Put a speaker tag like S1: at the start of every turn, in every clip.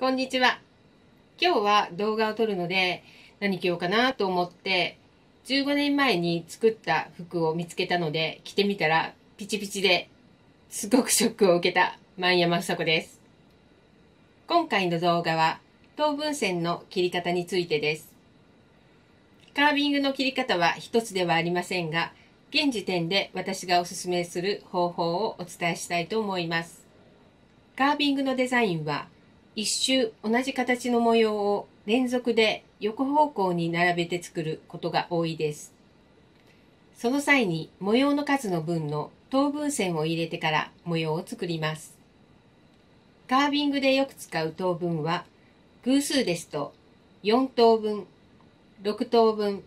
S1: こんにちは。今日は動画を撮るので何着ようかなと思って15年前に作った服を見つけたので着てみたらピチピチですごくショックを受けた万山房子です。今回の動画は等分線の切り方についてです。カービングの切り方は一つではありませんが現時点で私がおすすめする方法をお伝えしたいと思います。カービングのデザインは一周同じ形の模様を連続で横方向に並べて作ることが多いです。その際に模様の数の分の等分線を入れてから模様を作ります。カービングでよく使う等分は偶数ですと4等分、6等分、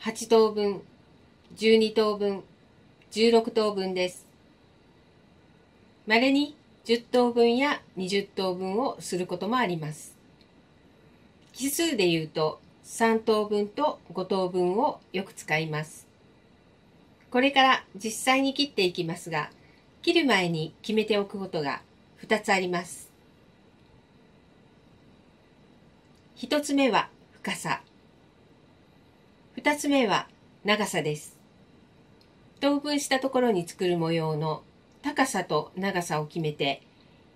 S1: 8等分、12等分、16等分です。稀に10等分や20等分をすることもあります。奇数で言うと3等分と5等分をよく使います。これから実際に切っていきますが、切る前に決めておくことが2つあります。1つ目は深さ。2つ目は長さです。等分したところに作る模様の高さと長さを決めて、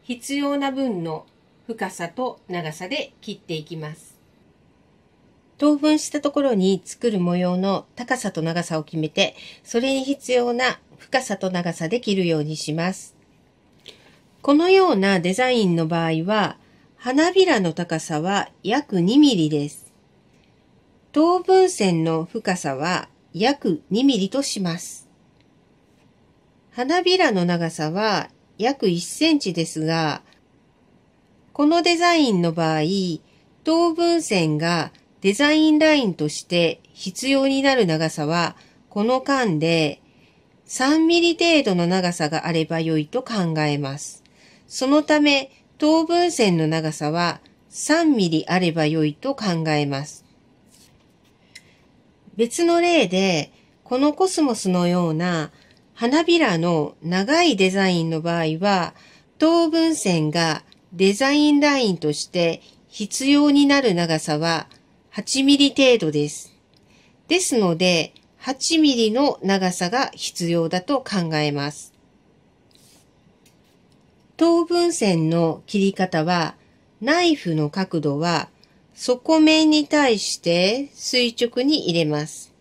S1: 必要な分の深さと長さで切っていきます。等分したところに作る模様の高さと長さを決めて、それに必要な深さと長さで切るようにします。このようなデザインの場合は、花びらの高さは約2ミリです。等分線の深さは約2ミリとします。花びらの長さは約1センチですが、このデザインの場合、等分線がデザインラインとして必要になる長さは、この間で3ミリ程度の長さがあれば良いと考えます。そのため、等分線の長さは3ミリあれば良いと考えます。別の例で、このコスモスのような花びらの長いデザインの場合は、等分線がデザインラインとして必要になる長さは8ミリ程度です。ですので、8ミリの長さが必要だと考えます。等分線の切り方は、ナイフの角度は底面に対して垂直に入れます。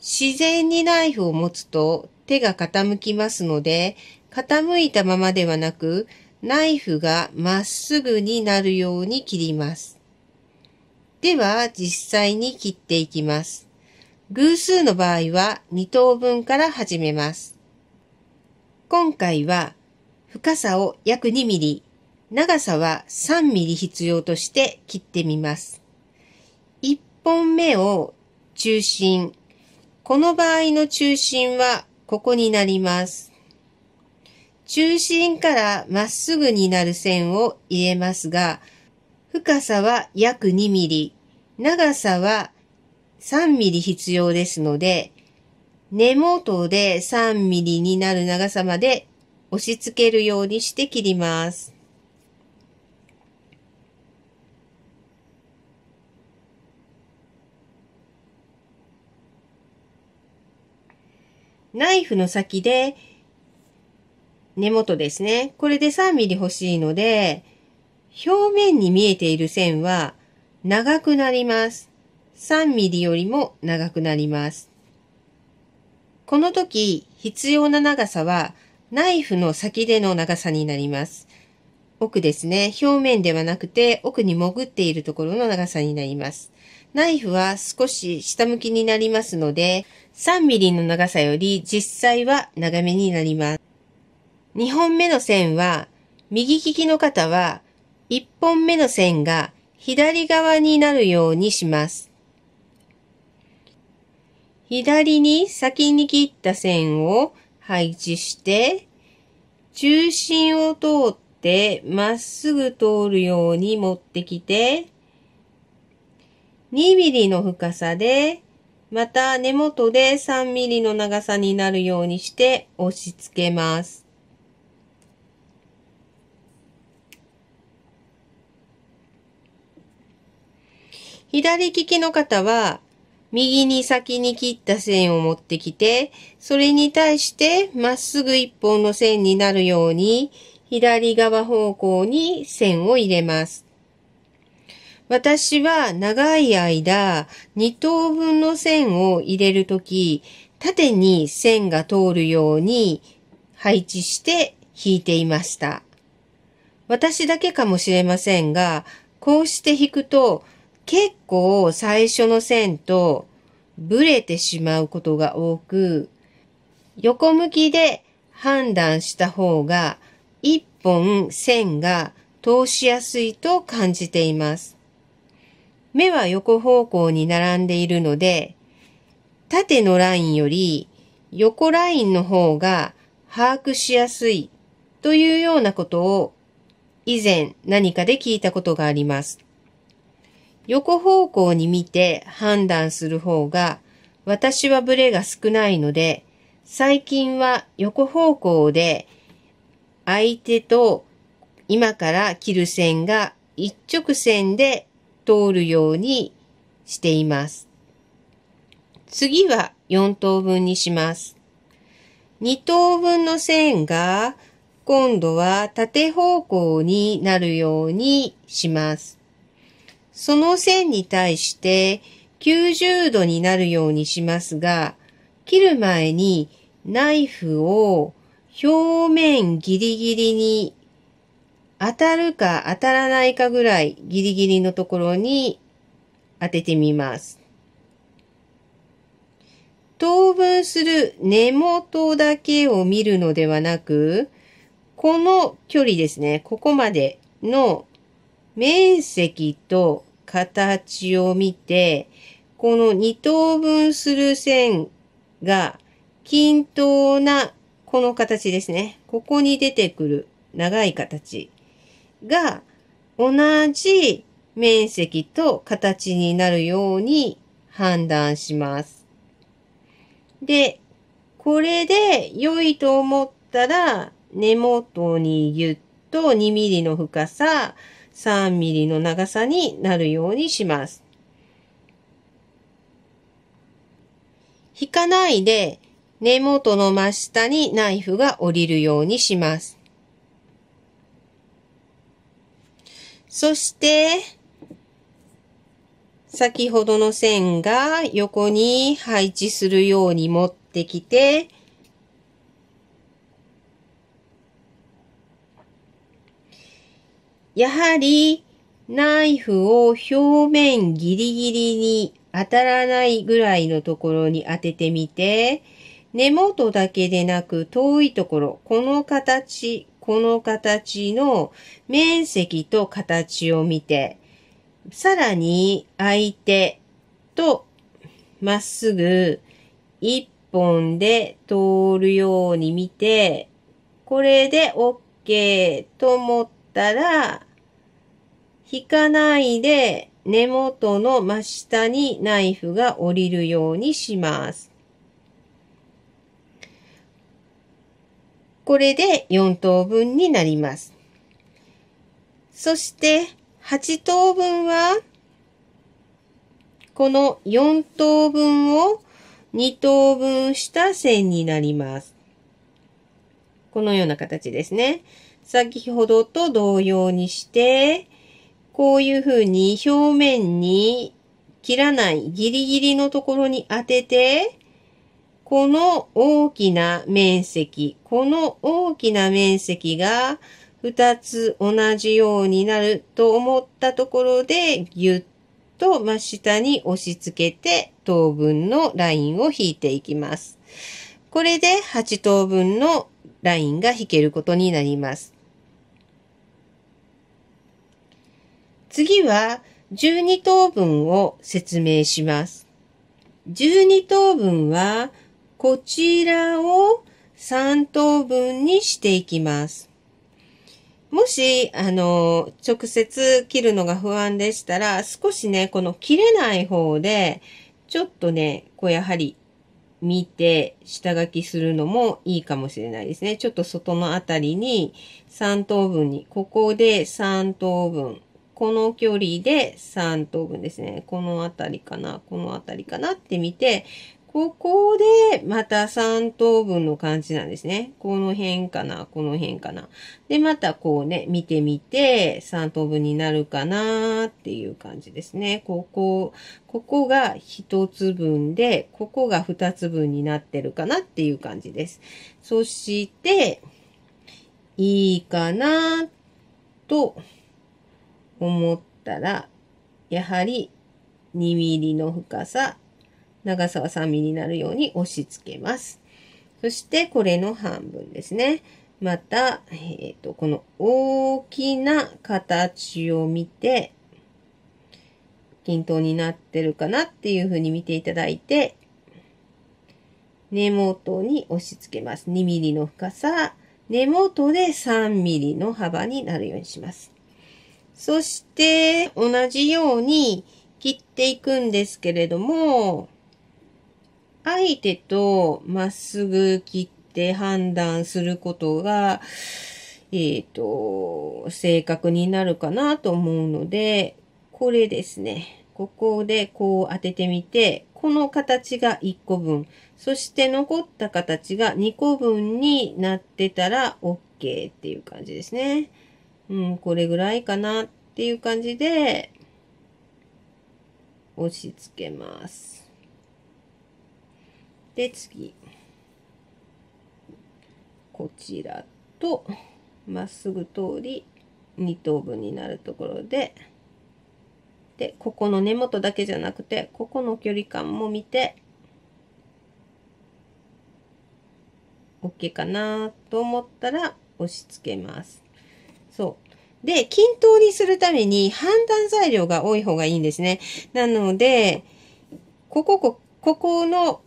S1: 自然にナイフを持つと手が傾きますので、傾いたままではなく、ナイフがまっすぐになるように切ります。では、実際に切っていきます。偶数の場合は2等分から始めます。今回は、深さを約2ミリ、長さは3ミリ必要として切ってみます。1本目を中心。この場合の中心はここになります。中心からまっすぐになる線を入れますが、深さは約2ミリ、長さは3ミリ必要ですので、根元で3ミリになる長さまで押し付けるようにして切ります。ナイフの先で、根元ですね。これで3ミリ欲しいので、表面に見えている線は長くなります。3ミリよりも長くなります。この時、必要な長さは、ナイフの先での長さになります。奥ですね。表面ではなくて、奥に潜っているところの長さになります。ナイフは少し下向きになりますので、3ミリの長さより実際は長めになります。2本目の線は、右利きの方は、1本目の線が左側になるようにします。左に先に切った線を配置して、中心を通ってまっすぐ通るように持ってきて、2ミリの深さで、また根元で3ミリの長さになるようにして押し付けます。左利きの方は、右に先に切った線を持ってきて、それに対してまっすぐ一本の線になるように、左側方向に線を入れます。私は長い間、2等分の線を入れるとき、縦に線が通るように配置して引いていました。私だけかもしれませんが、こうして引くと結構最初の線とブレてしまうことが多く、横向きで判断した方が一本線が通しやすいと感じています。目は横方向に並んでいるので、縦のラインより横ラインの方が把握しやすいというようなことを以前何かで聞いたことがあります。横方向に見て判断する方が私はブレが少ないので最近は横方向で相手と今から切る線が一直線で通るようにしています。次は4等分にします。2等分の線が今度は縦方向になるようにします。その線に対して90度になるようにしますが、切る前にナイフを表面ギリギリに当たるか当たらないかぐらいギリギリのところに当ててみます。当分する根元だけを見るのではなく、この距離ですね、ここまでの面積と形を見て、この2等分する線が均等なこの形ですね。ここに出てくる長い形。が同じ面積と形になるように判断します。で、これで良いと思ったら根元にぎゅっと2ミリの深さ、3ミリの長さになるようにします。引かないで根元の真下にナイフが降りるようにします。そして、先ほどの線が横に配置するように持ってきて、やはりナイフを表面ギリギリに当たらないぐらいのところに当ててみて、根元だけでなく遠いところ、この形、この形の面積と形を見て、さらに相手とまっすぐ一本で通るように見て、これで OK と思ったら、引かないで根元の真下にナイフが降りるようにします。これで4等分になります。そして8等分は、この4等分を2等分した線になります。このような形ですね。先ほどと同様にして、こういうふうに表面に切らないギリギリのところに当てて、この大きな面積、この大きな面積が2つ同じようになると思ったところで、ぎゅっと真下に押し付けて等分のラインを引いていきます。これで8等分のラインが引けることになります。次は12等分を説明します。12等分はこちらを3等分にしていきます。もし、あの、直接切るのが不安でしたら、少しね、この切れない方で、ちょっとね、こうやはり見て下書きするのもいいかもしれないですね。ちょっと外のあたりに3等分に、ここで3等分、この距離で3等分ですね。このあたりかな、このあたりかなって見て、ここで、また3等分の感じなんですね。この辺かな、この辺かな。で、またこうね、見てみて、3等分になるかなっていう感じですね。ここ、ここが1つ分で、ここが2つ分になってるかなっていう感じです。そして、いいかなと思ったら、やはり2ミリの深さ、長さは 3mm になるように押し付けます。そしてこれの半分ですね。また、えっ、ー、と、この大きな形を見て、均等になってるかなっていうふうに見ていただいて、根元に押し付けます。2mm の深さ、根元で 3mm の幅になるようにします。そして、同じように切っていくんですけれども、相手とまっすぐ切って判断することが、えっ、ー、と、正確になるかなと思うので、これですね。ここでこう当ててみて、この形が1個分、そして残った形が2個分になってたら OK っていう感じですね。うん、これぐらいかなっていう感じで、押し付けます。で、次。こちらと、まっすぐ通り、2等分になるところで、で、ここの根元だけじゃなくて、ここの距離感も見て、OK かなと思ったら押し付けます。そう。で、均等にするために判断材料が多い方がいいんですね。なので、ここ、ここの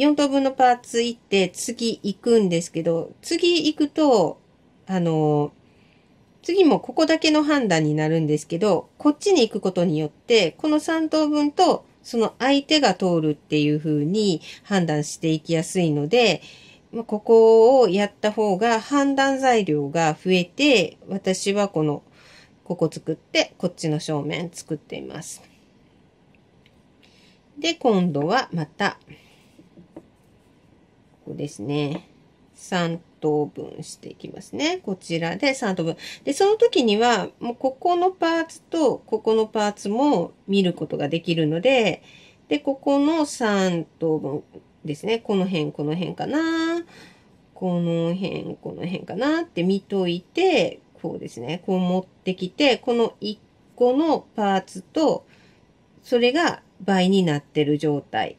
S1: 4等分のパーツ行って次行くんですけど、次行くと、あの、次もここだけの判断になるんですけど、こっちに行くことによって、この3等分とその相手が通るっていう風に判断していきやすいので、ここをやった方が判断材料が増えて、私はこの、ここ作って、こっちの正面作っています。で、今度はまた、ですね、3等分していきますね。こちらで3等分。で、その時には、もうここのパーツとここのパーツも見ることができるので、で、ここの3等分ですね。この辺、この辺かな。この辺、この辺かなって見といて、こうですね。こう持ってきて、この1個のパーツと、それが倍になってる状態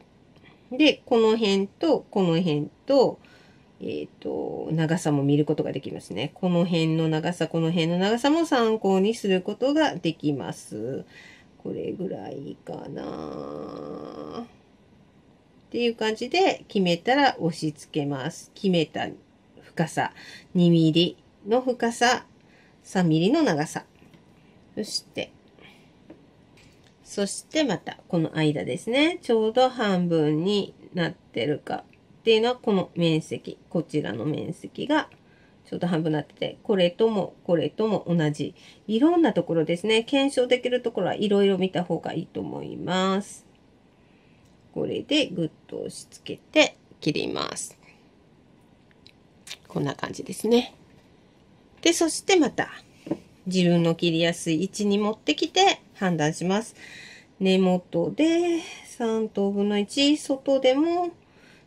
S1: で、この辺と、この辺と、えっ、ー、と、長さも見ることができますね。この辺の長さ、この辺の長さも参考にすることができます。これぐらいかなっていう感じで決めたら押し付けます。決めた深さ、2 m m の深さ、3 m m の長さ。そして、そしてまたこの間ですね、ちょうど半分になってるかっていうのはこの面積、こちらの面積がちょうど半分になってて、これともこれとも同じ。いろんなところですね、検証できるところはいろいろ見た方がいいと思います。これでグッと押し付けて切ります。こんな感じですね。で、そしてまた、自分の切りやすい位置に持ってきて、判断します。根元で3等分の1、外でも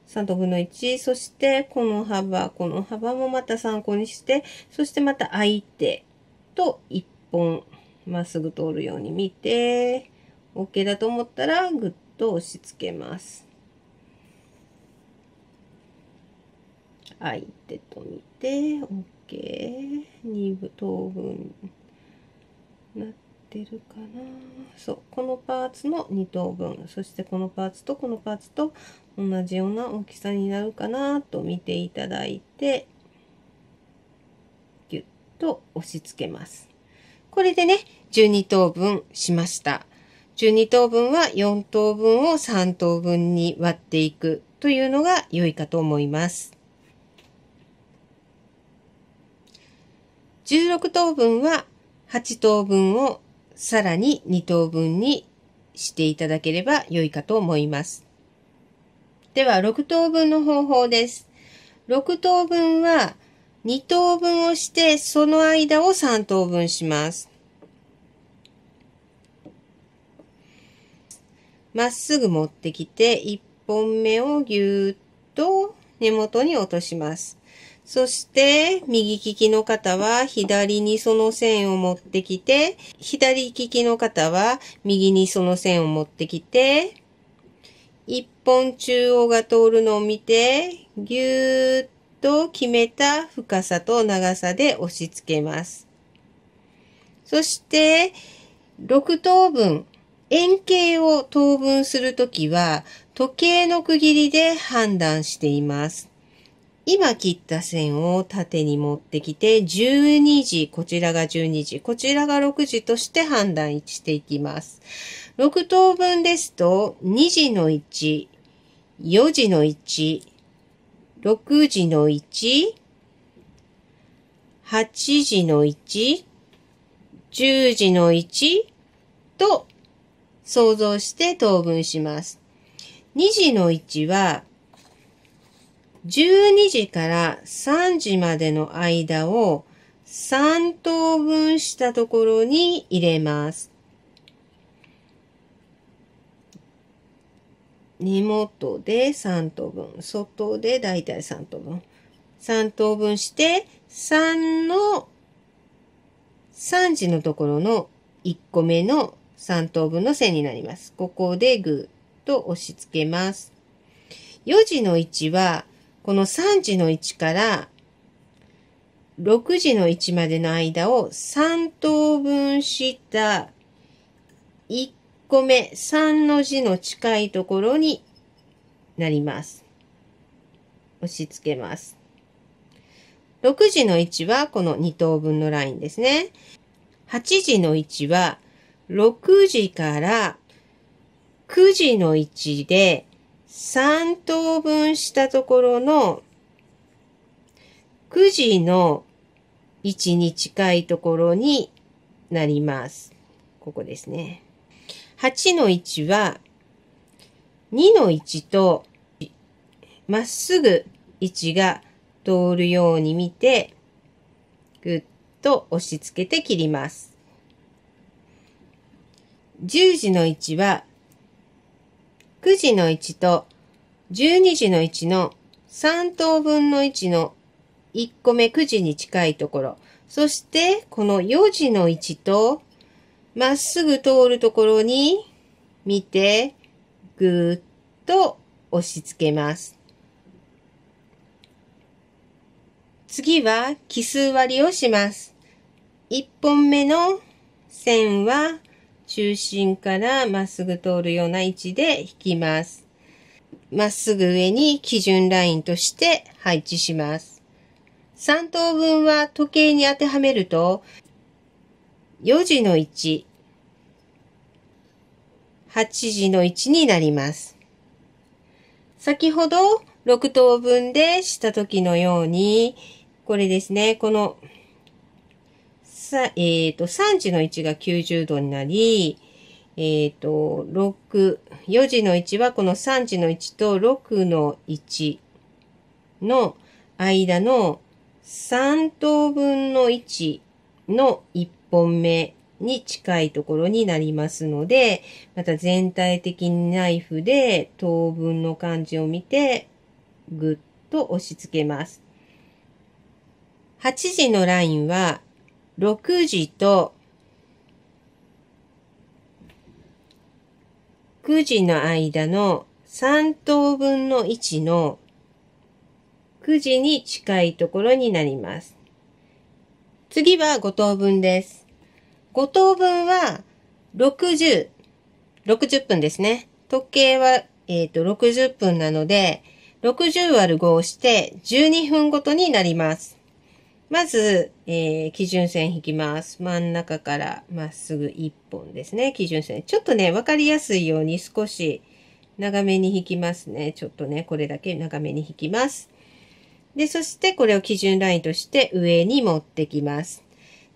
S1: 3等分の1、そしてこの幅、この幅もまた参考にして、そしてまた相手と1本まっすぐ通るように見て、OK だと思ったらぐっと押し付けます。相手と見て、OK。2等分なってるかなそうこのパーツの2等分そしてこのパーツとこのパーツと同じような大きさになるかなと見ていただいてギュッと押し付けますこれでね12等分しました12等分は4等分を3等分に割っていくというのが良いかと思います16等分は8等分をさらに2等分にしていただければ良いかと思います。では、6等分の方法です。6等分は2等分をして、その間を3等分します。まっすぐ持ってきて、1本目をぎゅーっと根元に落とします。そして、右利きの方は左にその線を持ってきて、左利きの方は右にその線を持ってきて、一本中央が通るのを見て、ぎゅーっと決めた深さと長さで押し付けます。そして、6等分、円形を等分するときは、時計の区切りで判断しています。今切った線を縦に持ってきて、12時、こちらが12時、こちらが6時として判断していきます。6等分ですと、2時の1、4時の1、6時の1、8時の1、10時の1と想像して等分します。2時の1は、12時から3時までの間を3等分したところに入れます。根元で3等分、外でだいたい3等分。3等分して、3の3時のところの1個目の3等分の線になります。ここでぐっと押し付けます。4時の位置はこの3時の1から6時の1までの間を3等分した1個目、3の字の近いところになります。押し付けます。6時の1はこの2等分のラインですね。8時の1は6時から9時の1で3等分したところの9時の位置に近いところになります。ここですね。8の位置は2の位置とまっすぐ位置が通るように見てぐっと押し付けて切ります。10時の位置は9時の1と12時の1の3等分の1の1個目9時に近いところ、そしてこの4時の1とまっすぐ通るところに見てぐーっと押し付けます。次は奇数割りをします。1本目の線は中心からまっすぐ通るような位置で引きます。まっすぐ上に基準ラインとして配置します。3等分は時計に当てはめると、4時の位置、8時の位置になります。先ほど6等分でした時のように、これですね、このさ、えっ、ー、と、3時の1が90度になり、えっ、ー、と、6、4時の1はこの3時の1と6の1の間の3等分の1の1本目に近いところになりますので、また全体的にナイフで等分の感じを見て、ぐっと押し付けます。8時のラインは6時と9時の間の3等分の1の9時に近いところになります。次は5等分です。5等分は60、60分ですね。時計は、えっ、ー、と60分なので、60÷5 をして12分ごとになります。まず、えー、基準線引きます。真ん中からまっすぐ1本ですね。基準線。ちょっとね、わかりやすいように少し長めに引きますね。ちょっとね、これだけ長めに引きます。で、そしてこれを基準ラインとして上に持ってきます。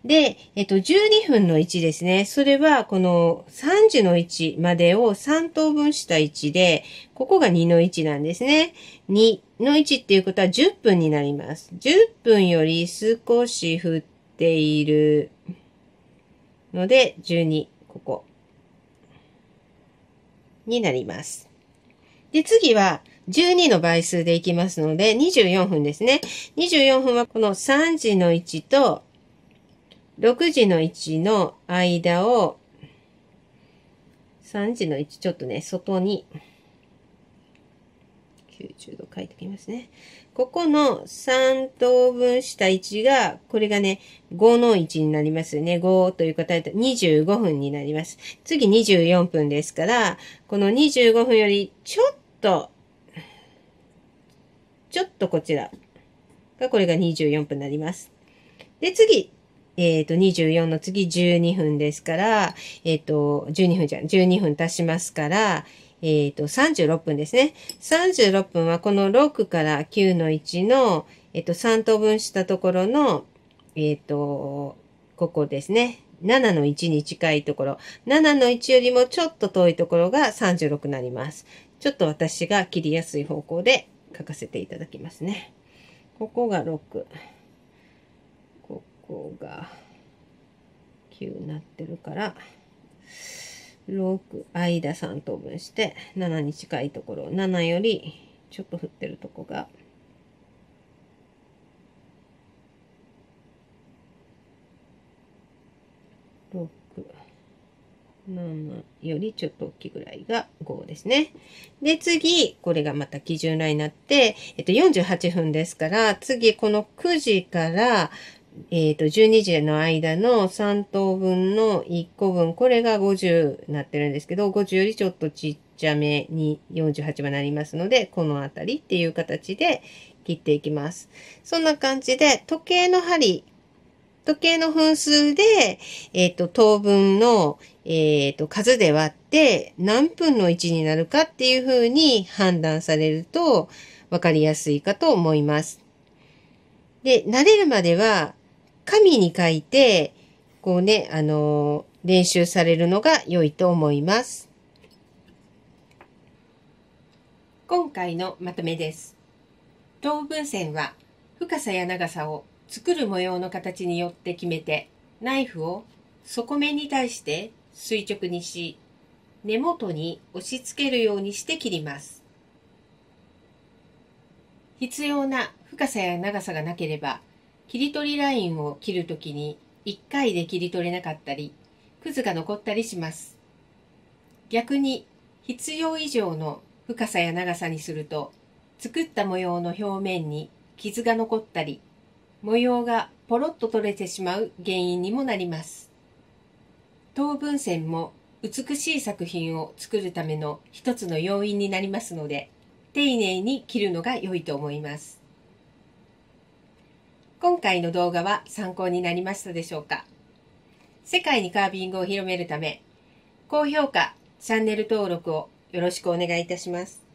S1: で、えっと、12分の1ですね。それは、この3時の1までを3等分した1で、ここが2の1なんですね。2の1っていうことは10分になります。10分より少し振っているので、12、ここ、になります。で、次は、12の倍数でいきますので、24分ですね。24分はこの3時の1と6時の1の間を、3時の1ちょっとね、外に、90度書いておきますね。ここの3等分した1が、これがね、5の1になりますよね。5という答えと25分になります。次24分ですから、この25分よりちょっと、ちょっとこちらが、これが24分になります。で、次、えっ、ー、と、24の次12分ですから、えっ、ー、と、12分じゃん、12分足しますから、えっ、ー、と、36分ですね。36分はこの6から9の1の、えっ、と、3等分したところの、えっ、と、ここですね。7の1に近いところ。7の1よりもちょっと遠いところが36になります。ちょっと私が切りやすい方向で書かせていただきますね。ここが6。こが9になってるから、6、間3等分して、7に近いところ、7よりちょっと振ってるとこが、6、7よりちょっと大きいぐらいが5ですね。で、次、これがまた基準ラインになって、えっと、48分ですから、次、この9時からえっ、ー、と、12時の間の3等分の1個分、これが50になってるんですけど、50よりちょっとちっちゃめに48番になりますので、このあたりっていう形で切っていきます。そんな感じで、時計の針、時計の分数で、えっ、ー、と、等分の、えっ、ー、と、数で割って何分の1になるかっていうふうに判断されると分かりやすいかと思います。で、慣れるまでは、紙に書いて、こうね、あのー、練習されるのが良いと思います。今回のまとめです。等分線は深さや長さを作る模様の形によって決めて、ナイフを底面に対して垂直にし、根元に押し付けるようにして切ります。必要な深さや長さがなければ、切り取りラインを切るときに1回で切り取れなかったり、くずが残ったりします。逆に必要以上の深さや長さにすると、作った模様の表面に傷が残ったり、模様がポロッと取れてしまう原因にもなります。等分線も美しい作品を作るための一つの要因になりますので、丁寧に切るのが良いと思います。今回の動画は参考になりましたでしょうか世界にカービングを広めるため、高評価、チャンネル登録をよろしくお願いいたします。